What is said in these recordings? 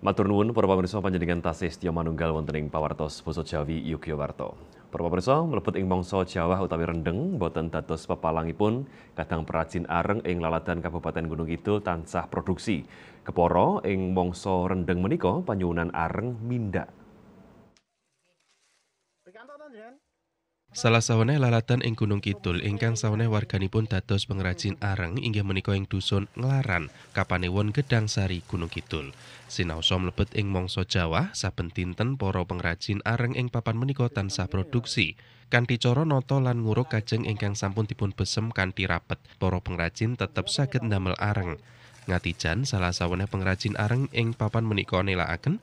Matur nuwun para pemirsa panjenengan tasih sedya manunggal wonten ing pawartos basa Jawi Yogyakarta. Para pemirsa mlebet ing mangsa Jawa utawi rendeng boten dados pepalangipun kadang perajin areng ing laladan Kabupaten Gunung Kidul tansah produksi. Keporo ing mangsa rendeng menika panyuwunan areng mindak. Salah sahone lalatan ing Gunung Kidul ingkang sahone warganipun dados pengrajin areng inggih menika ing dusun Nglaran, gedang sari Gunung Kidul. som lebet ing mangsa Jawa saben dinten para pengrajin areng ing papan menika tansah produksi. Kanthi cara nata lan nguruk kajeng ingkang sampun dipun besem kanthi rapet, para pengrajin tetep saged ndamel areng. Ngatijan salah sawene pengrajin areng ing papan menika nelaaken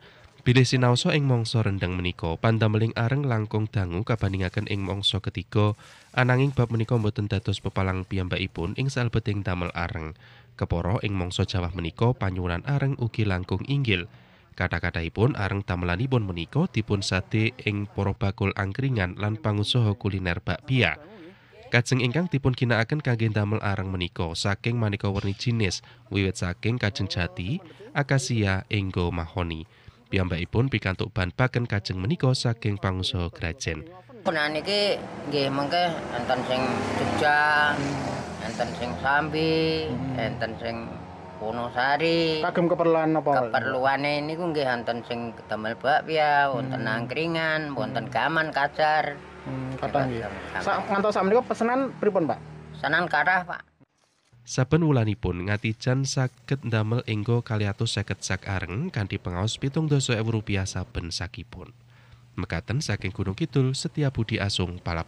Bilih sinaoso ing mangsa rendang menika pandameling areng langkung dangu kabandingaken ing mangsa ketiga ananging bab menika boten dados pepalang piyambakipun ing salbeting damel areng keporo ing mangsa Jawa menika panyuran areng ugi langkung inggil kata-kataipun areng tamelanipun menika dipun sate ing para bakul angkringan lan pangusaha kuliner bakpia Kajeng ingkang dipun ginakaken kangge damel areng menika saking maneka warni jinis wiwit saking kajeng jati akasia enggo mahoni Piyambakipun pikantuk bahan paken kajeng menika saking pangusaha Grajen. Punan niki nggih mengke enten sing Jogja, enten sing Sambi, hmm. enten sing Wonosari. Kagem keperluan apa? Keperluane niku nggih enten sing ketemel bakpia, hmm. wonten angkringan, wonten hmm. gaman kacar. Hmm, kathah nggih. Sak ngantos sak menika pesenan pripun, Pak? Pesenan karah Pak. Saben wulanipun ngatijan saged ndamel inggo kaliatus seket sak areng kanthi pengaos pitung dasa ewu rupiah saben sakipun. Mekaten saking Gunung Kidul setiap Budi Asung Palap